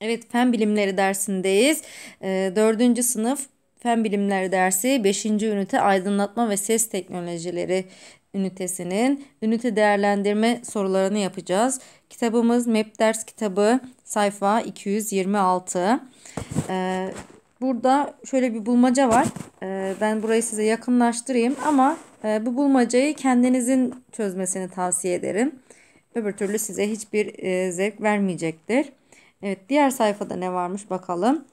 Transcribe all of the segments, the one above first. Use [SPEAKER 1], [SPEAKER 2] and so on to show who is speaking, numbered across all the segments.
[SPEAKER 1] Evet fen bilimleri dersindeyiz. E, ee, 4. sınıf fen bilimleri dersi 5. ünite aydınlatma ve ses teknolojileri ünitesinin ünite değerlendirme sorularını yapacağız. Kitabımız MEP ders kitabı sayfa 226. Ee, burada şöyle bir bulmaca var. Ee, ben burayı size yakınlaştırayım ama e, bu bulmacayı kendinizin çözmesini tavsiye ederim. Öbür türlü size hiçbir e, zevk vermeyecektir. Evet diğer sayfada ne varmış bakalım.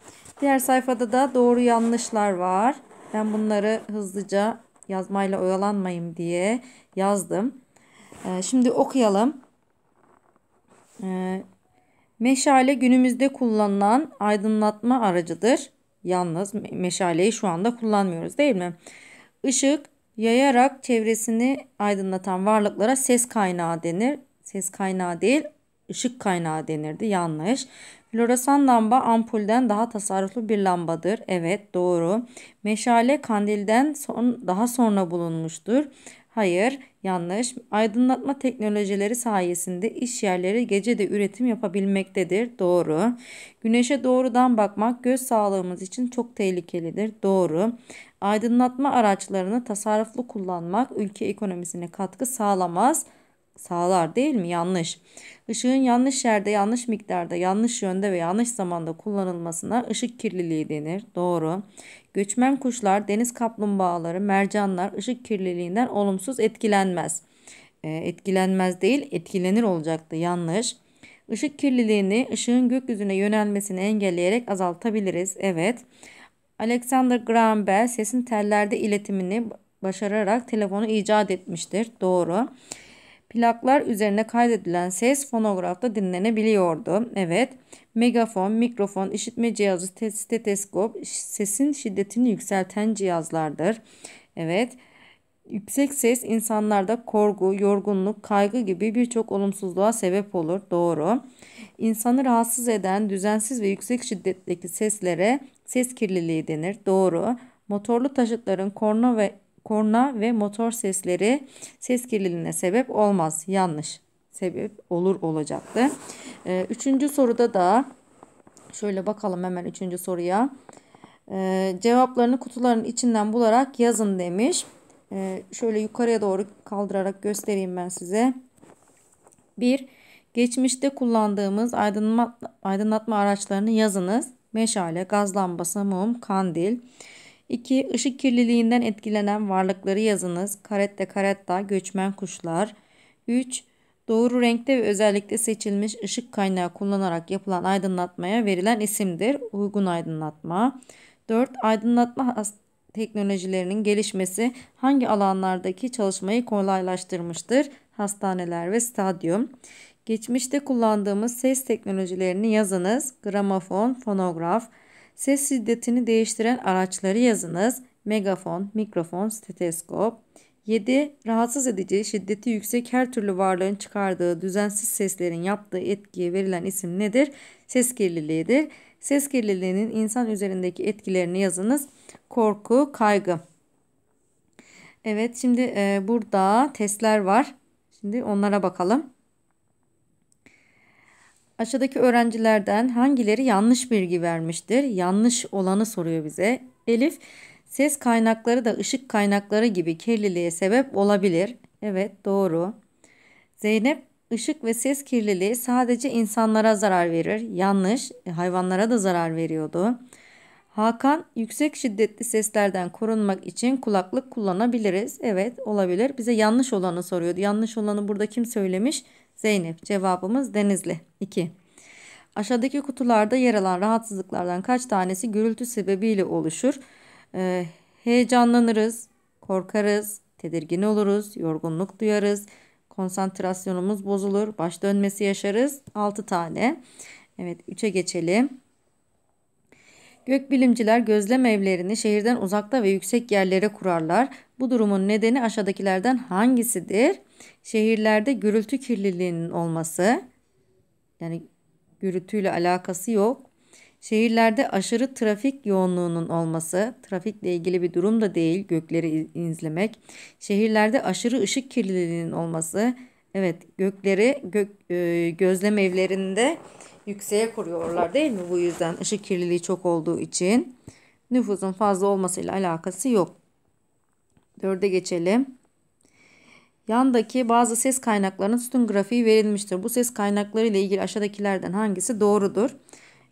[SPEAKER 1] Diğer sayfada da doğru yanlışlar var. Ben bunları hızlıca yazmayla oyalanmayayım diye yazdım. Ee, şimdi okuyalım. Ee, meşale günümüzde kullanılan aydınlatma aracıdır. Yalnız meşaleyi şu anda kullanmıyoruz değil mi? Işık yayarak çevresini aydınlatan varlıklara ses kaynağı denir. Ses kaynağı değil ışık kaynağı denirdi. Yanlış. Floresan lamba ampulden daha tasarruflu bir lambadır. Evet doğru. Meşale kandilden son, daha sonra bulunmuştur. Hayır, yanlış. Aydınlatma teknolojileri sayesinde iş yerleri gece de üretim yapabilmektedir. Doğru. Güneşe doğrudan bakmak göz sağlığımız için çok tehlikelidir. Doğru. Aydınlatma araçlarını tasarruflu kullanmak ülke ekonomisine katkı sağlamaz sağlar değil mi? Yanlış. Işığın yanlış yerde, yanlış miktarda, yanlış yönde ve yanlış zamanda kullanılmasına ışık kirliliği denir. Doğru. Göçmen kuşlar, deniz kaplumbağaları, mercanlar ışık kirliliğinden olumsuz etkilenmez. E, etkilenmez değil, etkilenir olacaktı. Yanlış. Işık kirliliğini ışığın gökyüzüne yönelmesini engelleyerek azaltabiliriz. Evet. Alexander Graham Bell sesin tellerde iletimini başararak telefonu icat etmiştir. Doğru plaklar üzerine kaydedilen ses fonografta dinlenebiliyordu. Evet, megafon, mikrofon, işitme cihazı, steteskop sesin şiddetini yükselten cihazlardır. Evet, yüksek ses insanlarda korku, yorgunluk, kaygı gibi birçok olumsuzluğa sebep olur. Doğru. İnsanı rahatsız eden düzensiz ve yüksek şiddetteki seslere ses kirliliği denir. Doğru. Motorlu taşıtların korna ve korna ve motor sesleri ses kirliliğine sebep olmaz. Yanlış sebep olur olacaktı. E, üçüncü soruda da şöyle bakalım hemen üçüncü soruya. E, cevaplarını kutuların içinden bularak yazın demiş. E, şöyle yukarıya doğru kaldırarak göstereyim ben size. bir Geçmişte kullandığımız aydınlatma, aydınlatma araçlarını yazınız. Meşale, gaz lambası, mum, kandil. 2. Işık kirliliğinden etkilenen varlıkları yazınız. Karette karetta, göçmen kuşlar. 3. Doğru renkte ve özellikle seçilmiş ışık kaynağı kullanarak yapılan aydınlatmaya verilen isimdir. Uygun aydınlatma. 4. Aydınlatma teknolojilerinin gelişmesi hangi alanlardaki çalışmayı kolaylaştırmıştır? Hastaneler ve stadyum. Geçmişte kullandığımız ses teknolojilerini yazınız. Gramofon, fonograf, Ses şiddetini değiştiren araçları yazınız. Megafon, mikrofon, steteskop. 7. Rahatsız edici, şiddeti yüksek her türlü varlığın çıkardığı düzensiz seslerin yaptığı etkiye verilen isim nedir? Ses kirliliğidir. Ses kirliliğinin insan üzerindeki etkilerini yazınız. Korku, kaygı. Evet şimdi e, burada testler var. Şimdi onlara bakalım. Aşağıdaki öğrencilerden hangileri yanlış bilgi vermiştir? Yanlış olanı soruyor bize. Elif, ses kaynakları da ışık kaynakları gibi kirliliğe sebep olabilir. Evet, doğru. Zeynep, ışık ve ses kirliliği sadece insanlara zarar verir. Yanlış, hayvanlara da zarar veriyordu. Hakan yüksek şiddetli seslerden korunmak için kulaklık kullanabiliriz. Evet olabilir. Bize yanlış olanı soruyordu. Yanlış olanı burada kim söylemiş? Zeynep. Cevabımız Denizli. 2. Aşağıdaki kutularda yer alan rahatsızlıklardan kaç tanesi gürültü sebebiyle oluşur? Ee, heyecanlanırız, korkarız, tedirgin oluruz, yorgunluk duyarız, konsantrasyonumuz bozulur, baş dönmesi yaşarız. 6 tane. Evet 3'e geçelim. Gökbilimciler gözlem evlerini şehirden uzakta ve yüksek yerlere kurarlar. Bu durumun nedeni aşağıdakilerden hangisidir? Şehirlerde gürültü kirliliğinin olması. Yani gürültüyle alakası yok. Şehirlerde aşırı trafik yoğunluğunun olması, trafikle ilgili bir durum da değil gökleri izlemek. Şehirlerde aşırı ışık kirliliğinin olması, Evet gökleri gök, e, gözlem evlerinde yükseğe kuruyorlar değil mi? Bu yüzden ışık kirliliği çok olduğu için nüfusun fazla olmasıyla alakası yok. Dörde geçelim. Yandaki bazı ses kaynaklarının sütun grafiği verilmiştir. Bu ses kaynakları ile ilgili aşağıdakilerden hangisi doğrudur?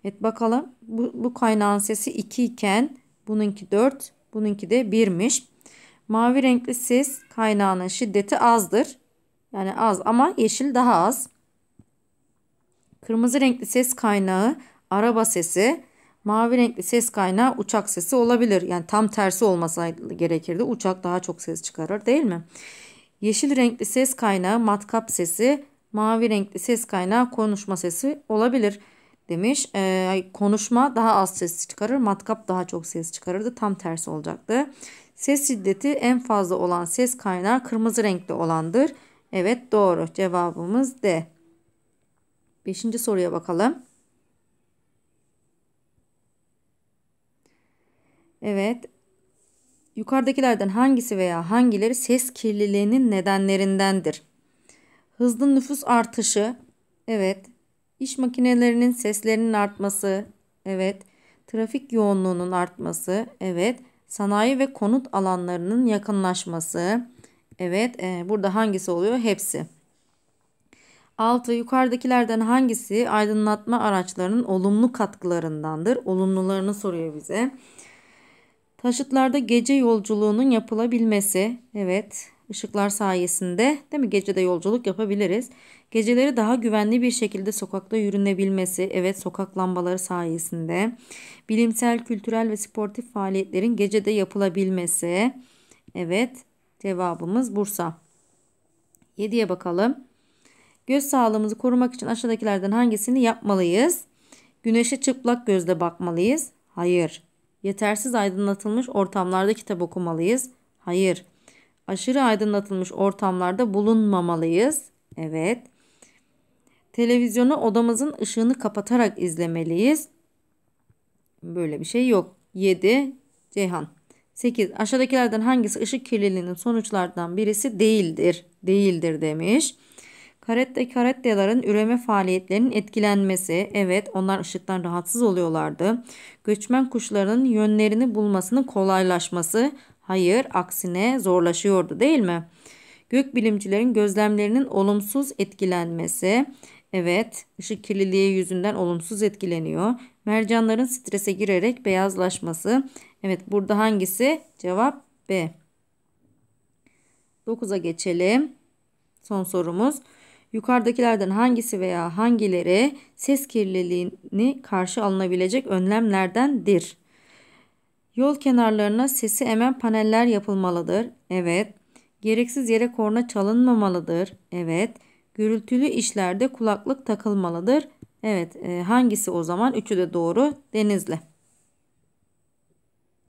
[SPEAKER 1] Evet bakalım bu, bu kaynağın sesi 2 iken bununki 4 bununki de 1'miş. Mavi renkli ses kaynağının şiddeti azdır. Yani az ama yeşil daha az. Kırmızı renkli ses kaynağı araba sesi, mavi renkli ses kaynağı uçak sesi olabilir. Yani tam tersi olmasa gerekirdi. Uçak daha çok ses çıkarır değil mi? Yeşil renkli ses kaynağı matkap sesi, mavi renkli ses kaynağı konuşma sesi olabilir demiş. Ee, konuşma daha az ses çıkarır, matkap daha çok ses çıkarırdı. Tam tersi olacaktı. Ses şiddeti en fazla olan ses kaynağı kırmızı renkli olandır. Evet doğru cevabımız D. Beşinci soruya bakalım. Evet. Yukarıdakilerden hangisi veya hangileri ses kirliliğinin nedenlerindendir? Hızlı nüfus artışı. Evet. İş makinelerinin seslerinin artması. Evet. Trafik yoğunluğunun artması. Evet. Sanayi ve konut alanlarının yakınlaşması. Evet e, burada hangisi oluyor? Hepsi. 6. Yukarıdakilerden hangisi aydınlatma araçlarının olumlu katkılarındandır? Olumlularını soruyor bize. Taşıtlarda gece yolculuğunun yapılabilmesi. Evet ışıklar sayesinde değil mi gecede yolculuk yapabiliriz. Geceleri daha güvenli bir şekilde sokakta yürünebilmesi. Evet sokak lambaları sayesinde. Bilimsel, kültürel ve sportif faaliyetlerin gecede yapılabilmesi. Evet Cevabımız Bursa. 7'ye bakalım. Göz sağlığımızı korumak için aşağıdakilerden hangisini yapmalıyız? Güneşe çıplak gözle bakmalıyız. Hayır. Yetersiz aydınlatılmış ortamlarda kitap okumalıyız. Hayır. Aşırı aydınlatılmış ortamlarda bulunmamalıyız. Evet. Televizyonu odamızın ışığını kapatarak izlemeliyiz. Böyle bir şey yok. 7. Ceyhan. 8. Aşağıdakilerden hangisi ışık kirliliğinin sonuçlardan birisi değildir? Değildir demiş. Karette karetteların üreme faaliyetlerinin etkilenmesi. Evet onlar ışıktan rahatsız oluyorlardı. Göçmen kuşlarının yönlerini bulmasının kolaylaşması. Hayır aksine zorlaşıyordu değil mi? Gök bilimcilerin gözlemlerinin olumsuz etkilenmesi. Evet, ışık kirliliği yüzünden olumsuz etkileniyor. Mercanların strese girerek beyazlaşması. Evet burada hangisi? Cevap B. 9'a geçelim. Son sorumuz. Yukarıdakilerden hangisi veya hangileri ses kirliliğini karşı alınabilecek önlemlerdendir? Yol kenarlarına sesi emen paneller yapılmalıdır. Evet. Gereksiz yere korna çalınmamalıdır. Evet. Gürültülü işlerde kulaklık takılmalıdır. Evet. E, hangisi o zaman? Üçü de doğru. Denizli.